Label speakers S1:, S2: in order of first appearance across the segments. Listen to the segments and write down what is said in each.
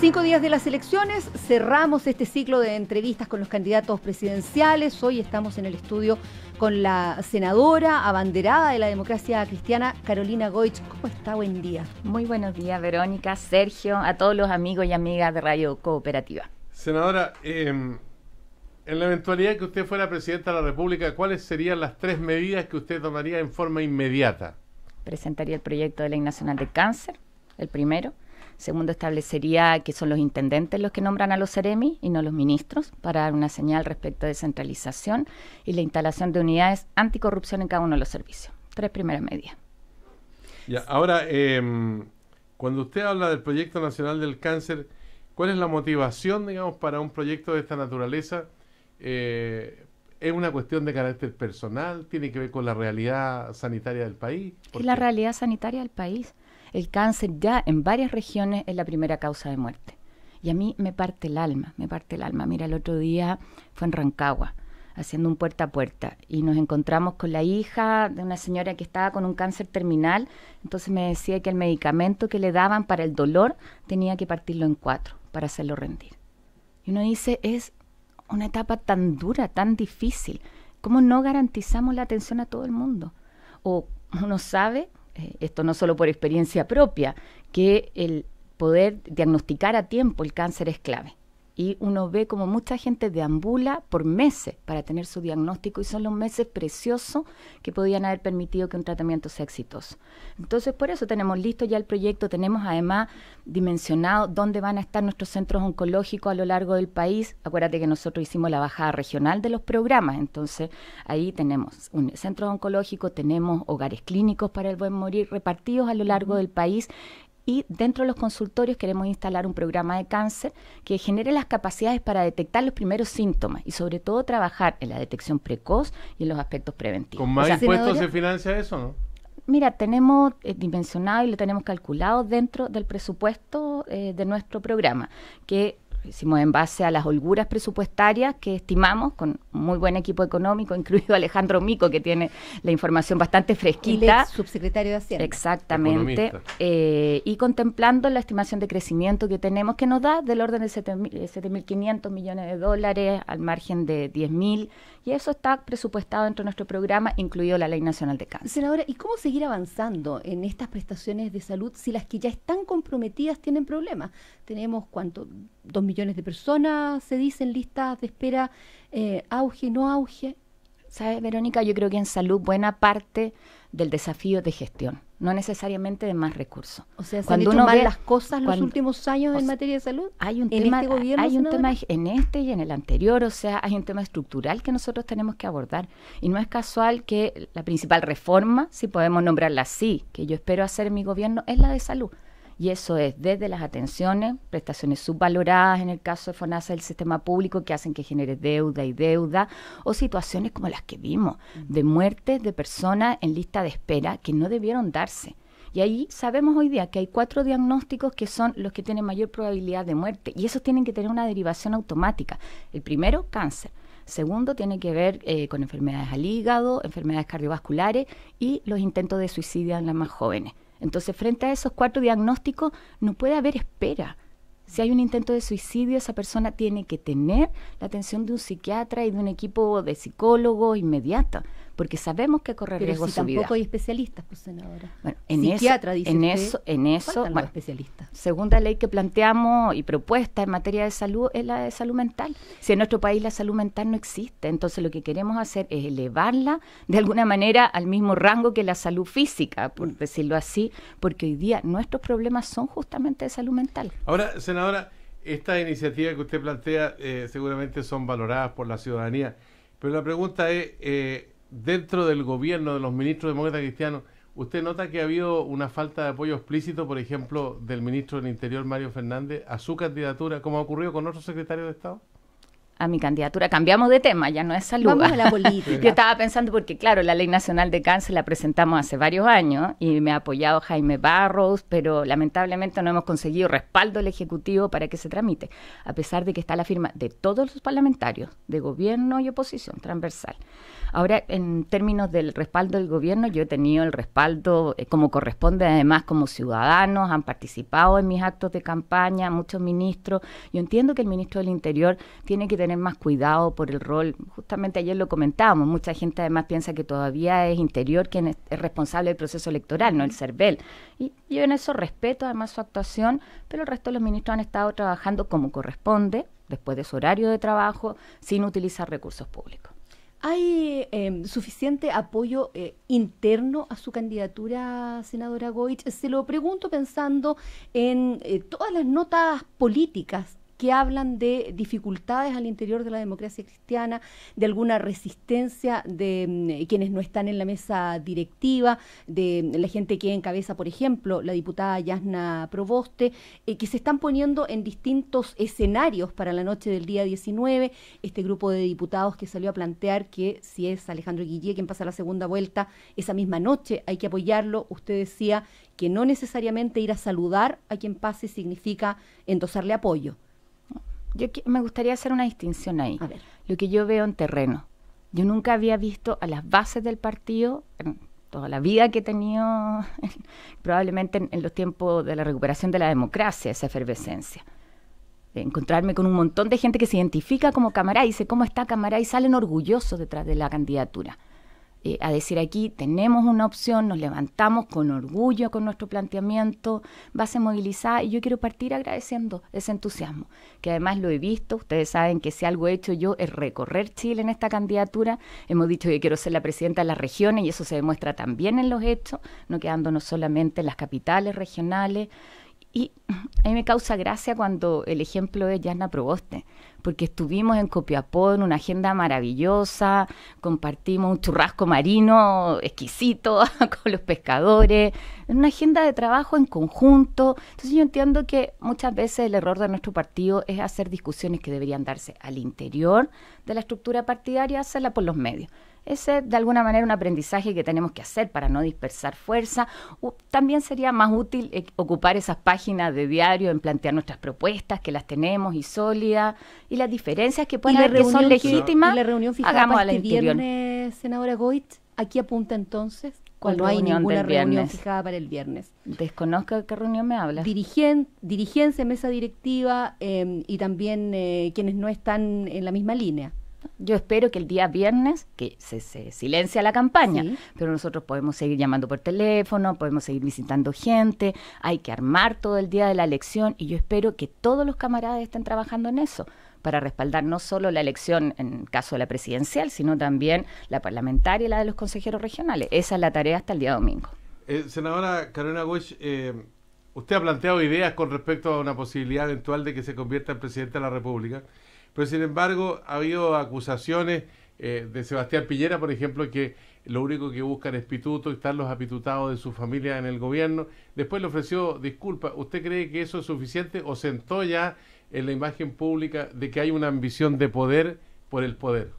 S1: cinco días de las elecciones cerramos este ciclo de entrevistas con los candidatos presidenciales. Hoy estamos en el estudio con la senadora abanderada de la democracia cristiana, Carolina Goich. ¿Cómo está? Buen día. Muy
S2: buenos días, Verónica, Sergio, a todos los amigos y amigas de Radio Cooperativa.
S3: Senadora, em, en la eventualidad que usted fuera presidenta de la República, ¿cuáles serían las tres medidas que usted tomaría en forma inmediata?
S2: Presentaría el proyecto de ley nacional de cáncer, el primero Segundo, establecería que son los intendentes los que nombran a los seremis y no los ministros para dar una señal respecto a descentralización y la instalación de unidades anticorrupción en cada uno de los servicios. Tres primeras medidas.
S3: Ya, ahora, em, cuando usted habla del Proyecto Nacional del Cáncer, ¿cuál es la motivación, digamos, para un proyecto de esta naturaleza? Eh, ¿Es una cuestión de carácter personal? ¿Tiene que ver con la realidad sanitaria del país? Es la
S2: realidad sanitaria del país el cáncer ya en varias regiones es la primera causa de muerte. Y a mí me parte el alma, me parte el alma. Mira, el otro día fue en Rancagua, haciendo un puerta a puerta, y nos encontramos con la hija de una señora que estaba con un cáncer terminal, entonces me decía que el medicamento que le daban para el dolor tenía que partirlo en cuatro para hacerlo rendir. Y uno dice, es una etapa tan dura, tan difícil, ¿cómo no garantizamos la atención a todo el mundo? O uno sabe eh, esto no solo por experiencia propia, que el poder diagnosticar a tiempo el cáncer es clave y uno ve como mucha gente deambula por meses para tener su diagnóstico y son los meses preciosos que podían haber permitido que un tratamiento sea exitoso. Entonces, por eso tenemos listo ya el proyecto, tenemos además dimensionado dónde van a estar nuestros centros oncológicos a lo largo del país. Acuérdate que nosotros hicimos la bajada regional de los programas, entonces ahí tenemos un centro oncológico, tenemos hogares clínicos para el buen morir repartidos a lo largo del país y dentro de los consultorios queremos instalar un programa de cáncer que genere las capacidades para detectar los primeros síntomas y sobre todo trabajar en la detección precoz y en los aspectos preventivos.
S3: ¿Con más impuestos se financia eso, no?
S2: Mira, tenemos eh, dimensionado y lo tenemos calculado dentro del presupuesto eh, de nuestro programa, que hicimos en base a las holguras presupuestarias que estimamos, con muy buen equipo económico, incluido Alejandro Mico, que tiene la información bastante fresquita. subsecretario de Hacienda. Exactamente. Eh, y contemplando la estimación de crecimiento que tenemos, que nos da del orden de 7.500 eh, millones de dólares, al margen de 10.000, y eso está presupuestado dentro de nuestro programa, incluido la Ley Nacional de Cáncer.
S1: Senadora, ¿y cómo seguir avanzando en estas prestaciones de salud si las que ya están comprometidas tienen problemas? Tenemos, ¿cuánto? millones de personas se
S2: dicen listas de espera, eh, auge, no auge. ¿Sabes, Verónica? Yo creo que en salud buena parte del desafío de gestión, no necesariamente de más recursos. O sea, cuando uno las cosas en los
S1: últimos años en materia de salud. Hay un tema, este gobierno, hay un tema
S2: en este y en el anterior, o sea, hay un tema estructural que nosotros tenemos que abordar y no es casual que la principal reforma, si podemos nombrarla así, que yo espero hacer en mi gobierno, es la de salud y eso es desde las atenciones, prestaciones subvaloradas en el caso de FONASA del sistema público que hacen que genere deuda y deuda, o situaciones como las que vimos, de muertes de personas en lista de espera que no debieron darse. Y ahí sabemos hoy día que hay cuatro diagnósticos que son los que tienen mayor probabilidad de muerte y esos tienen que tener una derivación automática. El primero, cáncer. Segundo, tiene que ver eh, con enfermedades al hígado, enfermedades cardiovasculares y los intentos de suicidio en las más jóvenes. Entonces, frente a esos cuatro diagnósticos, no puede haber espera. Si hay un intento de suicidio, esa persona tiene que tener la atención de un psiquiatra y de un equipo de psicólogos inmediata porque sabemos que corre riesgo tampoco hay especialistas, pues senadora. Bueno, en Psiquiatra, eso, en eso, en eso, Segunda ley que planteamos y propuesta en materia de salud es la de salud mental. Si en nuestro país la salud mental no existe, entonces lo que queremos hacer es elevarla de alguna manera al mismo rango que la salud física, por mm. decirlo así, porque hoy día nuestros problemas son justamente de salud mental.
S3: Ahora, senadora, estas iniciativas que usted plantea eh, seguramente son valoradas por la ciudadanía, pero la pregunta es, eh, dentro del gobierno de los ministros demócratas cristianos, ¿usted nota que ha habido una falta de apoyo explícito, por ejemplo, del ministro del Interior, Mario Fernández, a su candidatura, como ha ocurrido con otros secretarios de Estado?
S2: a mi candidatura. Cambiamos de tema, ya no es salud. Vamos a la política. Yo estaba pensando porque, claro, la Ley Nacional de Cáncer la presentamos hace varios años y me ha apoyado Jaime Barros, pero lamentablemente no hemos conseguido respaldo del Ejecutivo para que se tramite, a pesar de que está la firma de todos los parlamentarios, de gobierno y oposición, transversal. Ahora, en términos del respaldo del gobierno, yo he tenido el respaldo eh, como corresponde, además como ciudadanos, han participado en mis actos de campaña, muchos ministros. Yo entiendo que el ministro del Interior tiene que tener tener más cuidado por el rol. Justamente ayer lo comentábamos, mucha gente además piensa que todavía es interior quien es, responsable del proceso electoral, no el CERBEL Y yo en eso respeto además su actuación, pero el resto de los ministros han estado trabajando como corresponde, después de su horario de trabajo, sin utilizar recursos públicos. ¿Hay em,
S1: suficiente apoyo eh, interno a su candidatura, senadora Goich? Se lo pregunto pensando en eh, todas las notas políticas que hablan de dificultades al interior de la democracia cristiana, de alguna resistencia de mm, quienes no están en la mesa directiva, de la gente que encabeza, por ejemplo, la diputada Yasna Proboste, eh, que se están poniendo en distintos escenarios para la noche del día 19. Este grupo de diputados que salió a plantear que si es Alejandro Guillé quien pasa la segunda vuelta, esa misma noche hay que apoyarlo. Usted decía que no necesariamente ir a
S2: saludar a quien pase significa endosarle apoyo yo me gustaría hacer una distinción ahí. Lo que yo veo en terreno. Yo nunca había visto a las bases del partido, en toda la vida que he tenido, probablemente en, los tiempos de la recuperación de la democracia, esa efervescencia. encontrarme con un montón de gente que se identifica como camarada y dice cómo está camarada? y salen orgullosos detrás de la candidatura. Eh, a decir aquí tenemos una opción, nos levantamos con orgullo con nuestro planteamiento, va base movilizada y yo quiero partir agradeciendo ese entusiasmo, que además lo he visto, ustedes saben que si algo he hecho yo es recorrer Chile en esta candidatura, hemos dicho que quiero ser la presidenta de las regiones y eso se demuestra también en los hechos, no quedándonos solamente en las capitales regionales y a mí me causa gracia cuando el ejemplo es Yasna Proboste, porque estuvimos en Copiapó en una agenda maravillosa, compartimos un churrasco marino exquisito con los pescadores, en una agenda de trabajo en conjunto. Entonces yo entiendo que muchas veces el error de nuestro partido es hacer discusiones que deberían darse al interior de la estructura partidaria, hacerla por los medios. Ese eh, de alguna manera un aprendizaje que tenemos que hacer para no dispersar fuerza. también sería más útil eh, ocupar esas páginas de diario en plantear nuestras propuestas, que las tenemos y sólidas, y las diferencias que pueden haber que son legítimas. la reunión fijada para este
S1: viernes, senadora Goit, aquí apunta entonces? cuando hay ninguna reunión fijada para el viernes.
S2: Desconozco de qué reunión me
S1: hablas. Dirigen, dirigencia, mesa directiva em, y también eh, quienes no están en la misma línea. Yo espero que el día viernes,
S2: que se, se silencia la campaña, pero nosotros podemos seguir llamando por teléfono, podemos seguir visitando gente, hay que armar todo el día de la elección y yo espero que todos los camaradas estén trabajando en eso para respaldar no solo la elección en caso de la presidencial, sino también la parlamentaria y la de los consejeros regionales. Esa es la tarea hasta el día domingo.
S3: Eh, senadora Carolina Bush, eh, usted ha planteado ideas con respecto a una posibilidad eventual de que se convierta en presidente de la República pero sin embargo ha habido acusaciones eh, de Sebastián Piñera, por ejemplo, que lo único que buscan es pituto, están los apitutados de su familia en el gobierno. Después le ofreció disculpas. ¿Usted cree que eso es suficiente o sentó ya en la imagen pública de que hay una ambición de poder por el poder?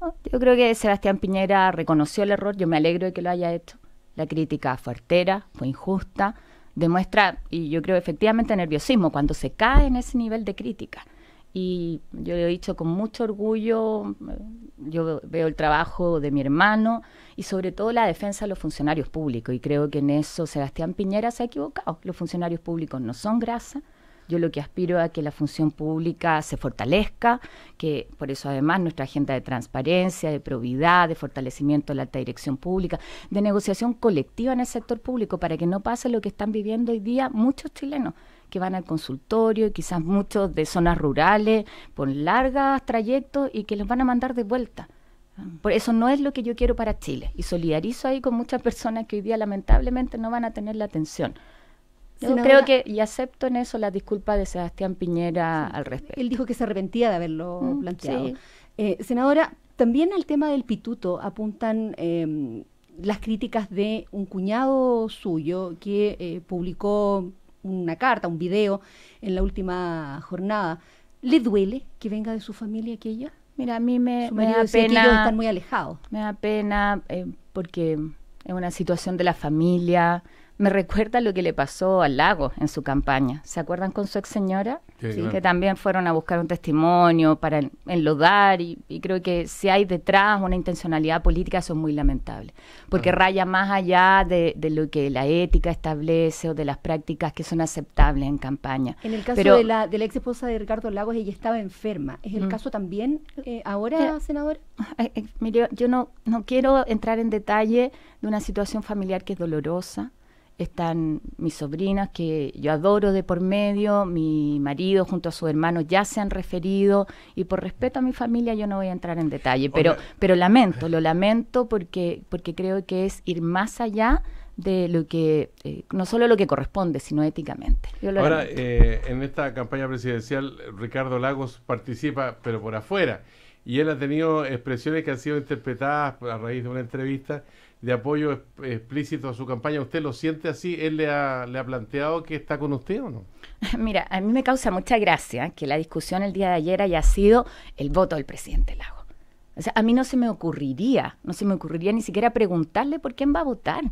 S2: Oh, yo creo que Sebastián Piñera reconoció el error, yo me alegro de que lo haya hecho. La crítica fue artera, fue injusta, demuestra, y yo creo efectivamente nerviosismo cuando se cae en ese nivel de crítica y yo le he dicho con mucho orgullo, yo veo el trabajo de mi hermano y sobre todo la defensa de los funcionarios públicos y creo que en eso Sebastián Piñera se ha equivocado. Los funcionarios públicos no son grasa. Yo lo que aspiro a que la función pública se fortalezca, que por eso además nuestra agenda de transparencia, de probidad, de fortalecimiento de la alta dirección pública, de negociación colectiva en el sector público para que no pase lo que están viviendo hoy día muchos chilenos que van al consultorio y quizás muchos de zonas rurales por largas trayectos y que los van a mandar de vuelta. Por eso no es lo que yo quiero para Chile. Y solidarizo ahí con muchas personas que hoy día lamentablemente no van a tener la atención. Yo creo que, y acepto en eso la disculpa de Sebastián Piñera al respecto. Él dijo que se arrepentía de
S1: haberlo mm, planteado. Eh, senadora, también al tema del pituto apuntan em, las críticas de un cuñado suyo que eh, publicó una carta, un video en la última jornada, ¿le duele que venga
S2: de su familia que ella? Mira, a mí me, me da pena. Ellos están muy alejados. Me da pena eh, porque es una situación de la familia, me recuerda lo que le pasó al lago en su campaña. ¿Se acuerdan con su ex señora? que también fueron a buscar un testimonio para enlodar y, y, creo que si hay detrás una intencionalidad política eso es muy lamentable, porque raya más allá de, lo que la ética establece o de las prácticas que son aceptables en campaña. En el caso de, la,
S1: de ex esposa de Ricardo Lagos, ella estaba enferma. ¿Es el mm. caso también eh, ahora, senadora?
S2: mire, yo no, no quiero entrar en detalle de una situación familiar que es dolorosa están mis sobrinas que yo adoro de por medio, mi marido junto a su hermano ya se han referido y por respeto a mi familia yo no voy a entrar en detalle, pero, pero lamento, lo lamento porque, porque creo que es ir más allá de lo que, eh, no solo lo que corresponde, sino éticamente. Ahora,
S3: eh, en esta campaña presidencial, Ricardo Lagos participa, pero por afuera, y él ha tenido expresiones que han sido interpretadas a raíz de una entrevista de apoyo explícito a su campaña. ¿Usted lo siente así? ¿Él le ha, le ha planteado que está con usted o no?
S2: Mira, a mí me causa mucha gracia que la discusión el día de ayer haya sido el voto del presidente Lago. O sea, a mí no se me ocurriría, no se me ocurriría ni siquiera preguntarle por quién va a votar.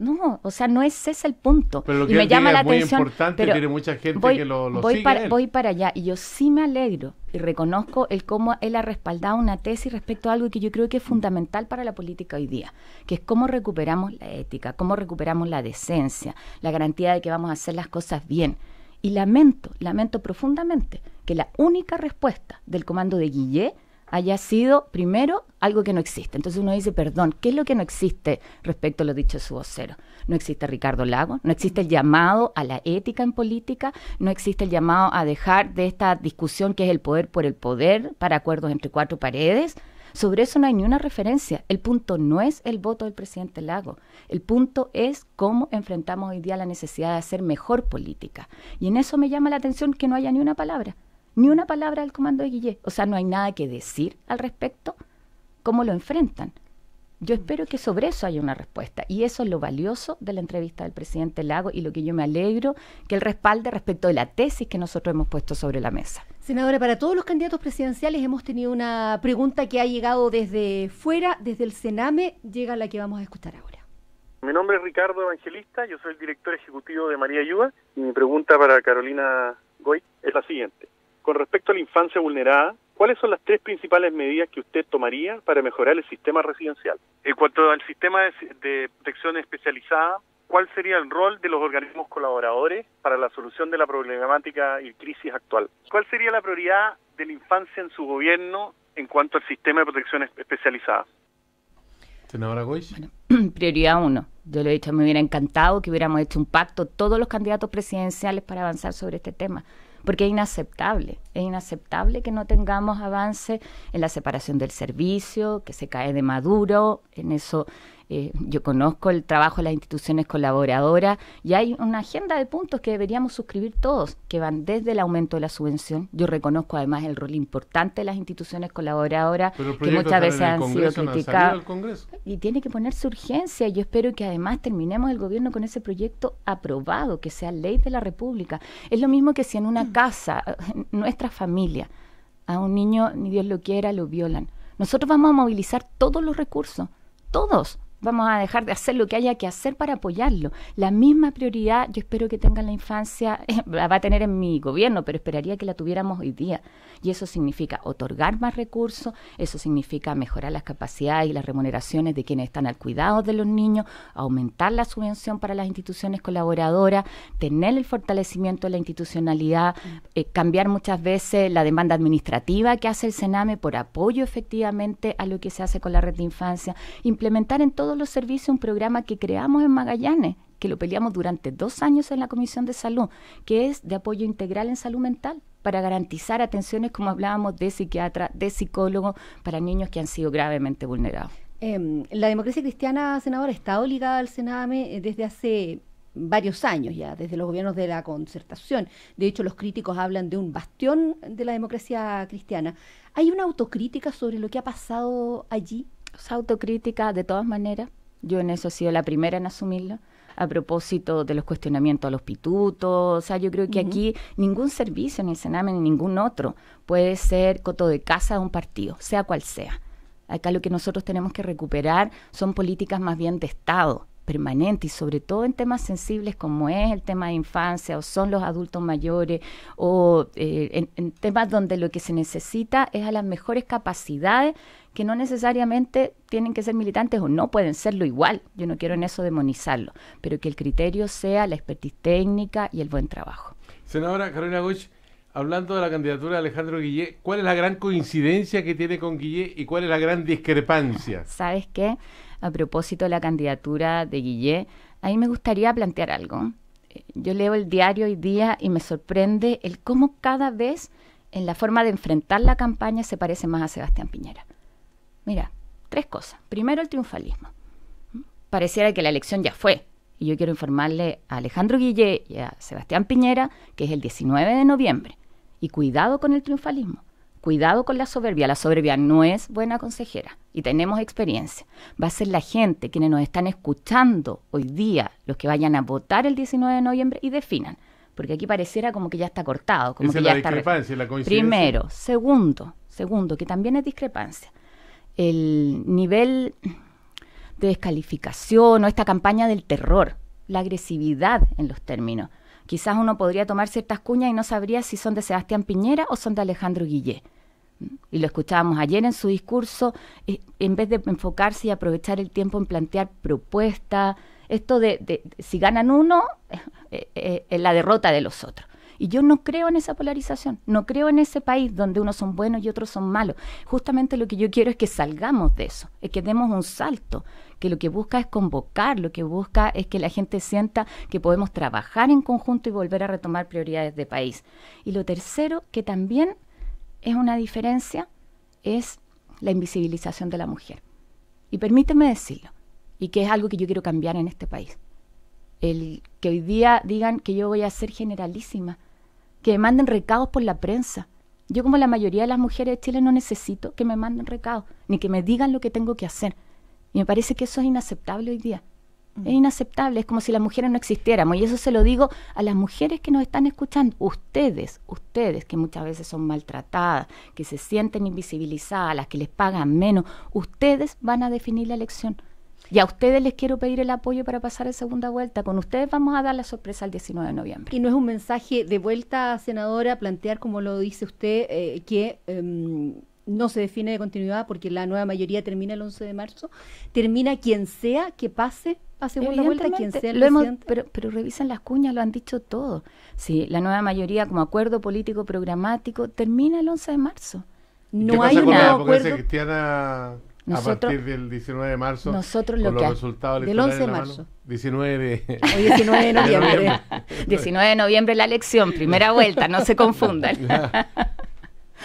S2: No, o sea, no es ese el punto. Pero lo que me llama la es muy Importante, pero tiene mucha gente que lo, voy sigue Para, Voy para allá y yo sí me alegro y reconozco el cómo él ha respaldado una tesis respecto a algo que yo creo que es fundamental para la política hoy día, que es cómo recuperamos la ética, cómo recuperamos la decencia, la garantía de que vamos a hacer las cosas bien. Y lamento, lamento profundamente que la única respuesta del comando de Guillet haya sido primero algo que no existe. Entonces uno dice, perdón, ¿qué es lo que no existe respecto a lo dicho de su vocero? No existe Ricardo Lago, no existe el llamado a la ética en política, no existe el llamado a dejar de esta discusión que es el poder por el poder para acuerdos entre cuatro paredes. Sobre eso no hay ni una referencia. El punto no es el voto del presidente Lago. El punto es cómo enfrentamos hoy día la necesidad de hacer mejor política. Y en eso me llama la atención que no haya ni una palabra ni una palabra del comando de Guillé. O sea, no hay nada que decir al respecto. ¿Cómo lo enfrentan? Yo espero que sobre eso haya una respuesta. Y eso es lo valioso de la entrevista del presidente Lago y lo que yo me alegro que él respalde respecto de la tesis que nosotros hemos puesto sobre la mesa.
S1: Senadora, para todos los candidatos presidenciales hemos tenido una pregunta que ha llegado desde fuera, desde el Sename, llega la que vamos a escuchar ahora.
S3: Mi nombre es Ricardo Evangelista, yo soy el director ejecutivo de María Ayuda y mi pregunta para Carolina Goy es la siguiente. Con respecto a la infancia vulnerada, ¿cuáles son las tres principales medidas que usted tomaría para mejorar el sistema residencial? En cuanto al sistema de protección especializada, ¿cuál sería el rol de los organismos colaboradores para la solución de la problemática y crisis actual? ¿Cuál sería la prioridad de la infancia en su gobierno en cuanto al sistema de protección especializada? Senadora
S2: prioridad uno. Yo lo he dicho, me hubiera encantado que hubiéramos hecho un pacto todos los candidatos presidenciales para avanzar sobre este tema porque es inaceptable, es inaceptable que no tengamos avance en la separación del servicio, que se cae de maduro, en eso eh, yo conozco el trabajo de las instituciones colaboradoras y hay una agenda de puntos que deberíamos suscribir todos, que van desde el aumento de la subvención. Yo reconozco además el rol importante de las instituciones colaboradoras, que muchas veces han sido criticadas. Y tiene que ponerse urgencia. Yo espero que además terminemos el gobierno con ese proyecto aprobado, que sea ley de la República. Es lo mismo que si en una mm. casa, nuestra familia, a un niño, ni Dios lo quiera, lo violan. Nosotros vamos a movilizar todos los recursos, todos, vamos a dejar de hacer lo que haya que hacer para apoyarlo. La misma prioridad yo espero que tenga la infancia, la va a tener en mi gobierno, pero esperaría que la tuviéramos hoy día. Y eso significa otorgar más recursos, eso significa mejorar las capacidades y las remuneraciones de quienes están al cuidado de los niños, aumentar la subvención para las instituciones colaboradoras, tener el fortalecimiento de la institucionalidad, mm. eh, cambiar muchas veces la demanda administrativa que hace el Sename por apoyo efectivamente a lo que se hace con la red de infancia, implementar en todo los servicios un programa que creamos en Magallanes, que lo peleamos durante dos años en la Comisión de Salud, que es de apoyo integral en salud mental para garantizar atenciones, como hablábamos, de psiquiatra, de psicólogo, para niños que han sido gravemente vulnerados.
S1: Em, la democracia cristiana, senadora, está obligada al Sename eh, desde hace varios años ya, desde los gobiernos de la concertación. De hecho, los críticos hablan de un bastión de la democracia cristiana. ¿Hay una autocrítica sobre lo que ha pasado allí? autocrítica, de todas
S2: maneras. Yo en eso he sido la primera en asumirla a propósito de los cuestionamientos a los pitutos. O sea, yo creo que aquí ningún servicio, ni el Sename, ni ningún otro puede ser coto de casa de un partido, sea cual sea. Acá lo que nosotros tenemos que recuperar son políticas más bien de Estado, permanente y sobre todo en temas sensibles como es el tema de infancia o son los adultos mayores o eh, en, temas donde lo que se necesita es a las mejores capacidades que no necesariamente tienen que ser militantes o no pueden serlo igual. Yo no quiero en eso demonizarlo, pero que el criterio sea la expertise técnica y el buen trabajo.
S3: Senadora Carolina Gómez hablando de la candidatura de Alejandro Guillé, ¿cuál es la gran coincidencia que tiene con Guillé y cuál es la gran discrepancia?
S2: ¿Sabes qué? a propósito de la candidatura de Guillé, ahí me gustaría plantear algo. Yo leo el diario hoy día y me sorprende el cómo cada vez en la forma de enfrentar la campaña se parece más a Sebastián Piñera. Mira, tres cosas. Primero, el triunfalismo. Pareciera que la elección ya fue. Y yo quiero informarle a Alejandro Guillé y a Sebastián Piñera que es el 19 de noviembre. Y cuidado con el triunfalismo. Cuidado con la soberbia, la soberbia no es buena consejera y tenemos experiencia. Va a ser la gente quienes nos están escuchando hoy día, los que vayan a votar el 19 de noviembre y definan, porque aquí pareciera como que ya está cortado, como Esa que ya la la coincidencia. Primero, segundo, segundo, que también es discrepancia. El nivel de descalificación o esta campaña del terror, la agresividad en los términos. Quizás uno podría tomar ciertas cuñas y no sabría si son de Sebastián Piñera o son de Alejandro Guillé. Y lo escuchábamos ayer en su discurso, eh, en vez de enfocarse y aprovechar el tiempo en plantear propuestas, esto de, si ganan uno, es eh, eh, la derrota de los otros. Y yo no creo en esa polarización, no creo en ese país donde unos son buenos y otros son malos. Justamente lo que yo quiero es que salgamos de eso, es que demos un salto, que lo que busca es convocar, lo que busca es que la gente sienta que podemos trabajar en conjunto y volver a retomar prioridades de país. Y lo tercero, que también es una diferencia, es la invisibilización de la mujer. Y permíteme decirlo, y que es algo que yo quiero cambiar en este país. El que hoy día digan que yo voy a ser generalísima, que me manden recados por la prensa. Yo como la mayoría de las mujeres de Chile no necesito que me manden recados, ni que me digan lo que tengo que hacer. Y me parece que eso es inaceptable hoy día. Mm. Es inaceptable, es como si las mujeres no existiéramos. Y eso se lo digo a las mujeres que nos están escuchando. Ustedes, ustedes que muchas veces son maltratadas, que se sienten invisibilizadas, las que les pagan menos, ustedes van a definir la elección. Y a ustedes les quiero pedir el apoyo para pasar a segunda vuelta. Con ustedes vamos a dar la sorpresa el 19 de
S1: noviembre. Y no es un mensaje de vuelta, senadora, plantear, como lo dice usted, eh, que... Em, no se define de continuidad porque la nueva mayoría termina el 11 de marzo, termina quien sea que pase a segunda vuelta, quien sea
S2: pero, revisan las cuñas, lo han dicho todo. Sí, la nueva mayoría como acuerdo político programático termina el 11 de marzo. No hay la acuerdo.
S3: Cristiana a partir del 19 de marzo. Nosotros lo resultados del 11 de marzo. 19 de, 19 de noviembre.
S2: 19 de noviembre la elección, primera vuelta, no se confundan.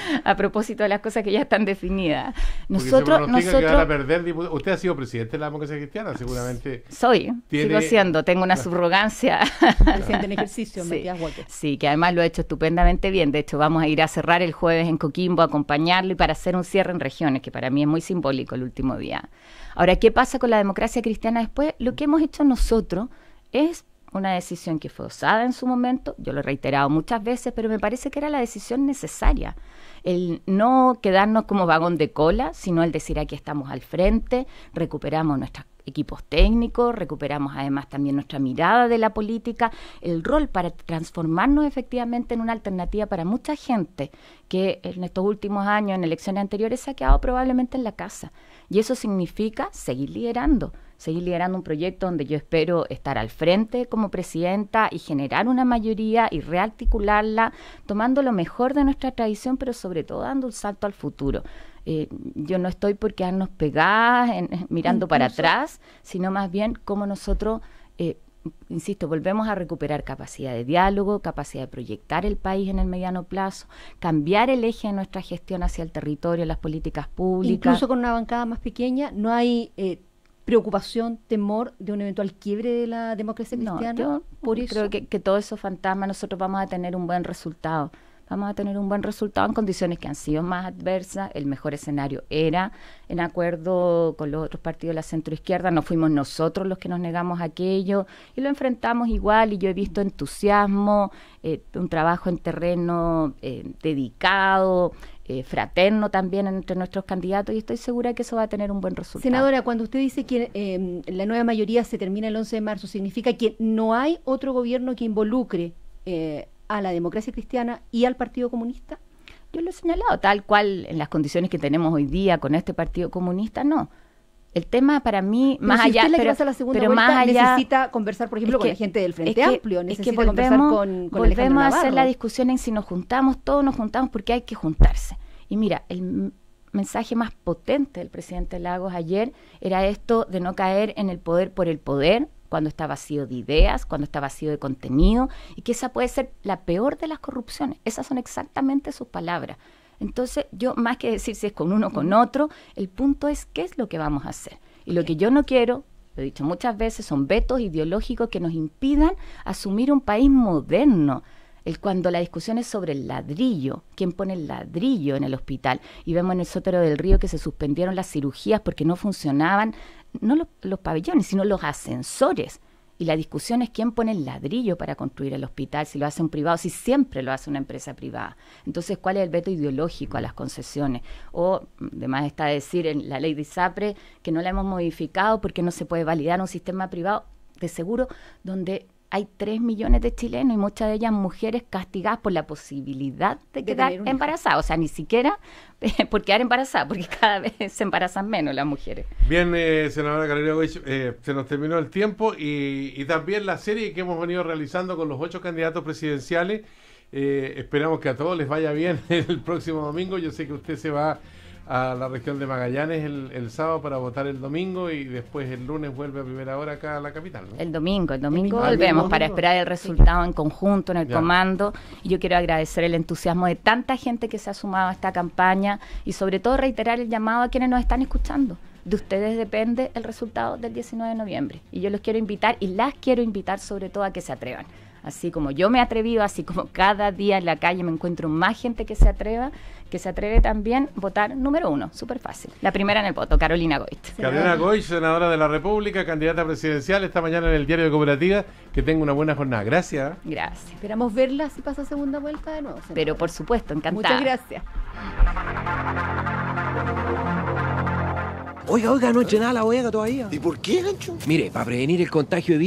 S2: a propósito de las cosas que ya están definidas. Nosotros, nosotros...
S3: usted ha sido presidente de la democracia cristiana, seguramente. Soy, sigo siendo, tengo una
S2: subrogancia. Presidente en ejercicio, sí, Matías Sí, que además lo ha hecho estupendamente bien. De hecho, vamos a ir a cerrar el jueves en Coquimbo, a acompañarlo y para hacer un cierre en regiones, que para mí es muy simbólico el último día. Ahora, ¿qué pasa con la democracia cristiana después? Lo que hemos hecho nosotros es una decisión que fue osada en su momento, yo lo he reiterado muchas veces, pero me parece que era la decisión necesaria. El no quedarnos como vagón de cola, sino el decir aquí estamos al frente, recuperamos nuestros equipos técnicos, recuperamos además también nuestra mirada de la política, el rol para transformarnos efectivamente en una alternativa para mucha gente que en estos últimos años, en elecciones anteriores, se ha quedado probablemente en la casa. Y eso significa seguir liderando seguir liderando un proyecto donde yo espero estar al frente como presidenta y generar una mayoría y rearticularla, tomando lo mejor de nuestra tradición, pero sobre todo dando un salto al futuro. Eh, yo no estoy por quedarnos pegadas, mirando para atrás, sino más bien como nosotros... Eh, insisto, volvemos a recuperar capacidad de diálogo, capacidad de proyectar el país en el mediano plazo, cambiar el eje de nuestra gestión hacia el territorio, las políticas públicas. Incluso
S1: con una bancada más pequeña, no hay eh, preocupación, temor de un eventual quiebre de la democracia
S2: cristiana? No, yo creo que, que todo esos fantasma, nosotros vamos a tener un buen resultado vamos a tener un buen resultado en condiciones que han sido más adversas. El mejor escenario era en acuerdo con los otros partidos de la centroizquierda, no fuimos nosotros los que nos negamos a aquello y lo enfrentamos igual y yo he visto entusiasmo, eh, un trabajo en terreno eh, dedicado, eh, fraterno también entre nuestros candidatos y estoy segura que eso va a tener un buen resultado.
S1: Senadora, cuando usted dice que em, la nueva mayoría se termina el 11 de marzo, ¿significa que no hay otro gobierno que involucre eh, a la democracia cristiana y al Partido Comunista?
S2: Yo lo he señalado, tal cual en las condiciones que tenemos hoy día con este Partido Comunista, no. El tema para mí, más allá, más allá, necesita
S1: conversar, por ejemplo, con la gente del Frente Amplio, es que volvemos a hacer la
S2: discusión en si nos juntamos, todos nos juntamos porque hay que juntarse. Y mira, el mensaje más potente del presidente Lagos ayer era esto de no caer en el poder por el poder, cuando está vacío de ideas, cuando está vacío de contenido, y que esa puede ser la peor de las corrupciones. Esas son exactamente sus palabras. Entonces, yo más que decir si es con uno o con otro, el punto es qué es lo que vamos a hacer. Y lo que yo no quiero, lo he dicho muchas veces, son vetos ideológicos que nos impidan asumir un país moderno. El cuando la discusión es sobre el ladrillo, quién pone el ladrillo en el hospital, y vemos en el sótero del río que se suspendieron las cirugías porque no funcionaban, no los pabellones, sino los ascensores. Y la discusión es quién pone el ladrillo para construir el hospital, si lo hace un privado, si siempre lo hace una empresa privada. Entonces, ¿cuál es el veto ideológico a las concesiones? O, además está decir en la ley de ISAPRE que no la hemos modificado porque no se puede validar un sistema privado de seguro donde hay 3 millones de chilenos y muchas de ellas mujeres castigadas por la posibilidad de, quedar embarazadas. O sea, ni siquiera por quedar embarazadas, porque cada vez se embarazan menos las mujeres.
S3: Bien, eh, senadora Carolina eh, se nos terminó el tiempo y, también la serie que hemos venido realizando con los ocho candidatos presidenciales. Eh, esperamos que a todos les vaya bien el próximo domingo. Yo sé que usted se va a la región de Magallanes el, sábado para votar el domingo y después el lunes vuelve a primera hora acá a la capital.
S2: El domingo, el domingo volvemos para esperar el resultado en conjunto, en el comando. Y yo quiero agradecer el entusiasmo de tanta gente que se ha sumado a esta campaña y sobre todo reiterar el llamado a quienes nos están escuchando. De ustedes depende el resultado del 19 de noviembre. Y yo los quiero invitar y las quiero invitar sobre todo a que se atrevan. Así como yo me he atrevido, así como cada día en la calle me encuentro más gente que se atreva, que se atreve también a votar número uno, súper fácil. La primera en el voto, Carolina Goit. Carolina
S3: Goit, senadora de la República, candidata presidencial, esta mañana en el diario de Cooperativa. Que tenga una buena jornada. Gracias.
S2: Gracias.
S1: Esperamos verla si pasa segunda vuelta de nuevo. Pero
S3: por supuesto, encantada. Muchas gracias. Oiga, oiga, no he nada la bodega todavía. ¿Y por qué, Gancho? Mire, para prevenir el contagio de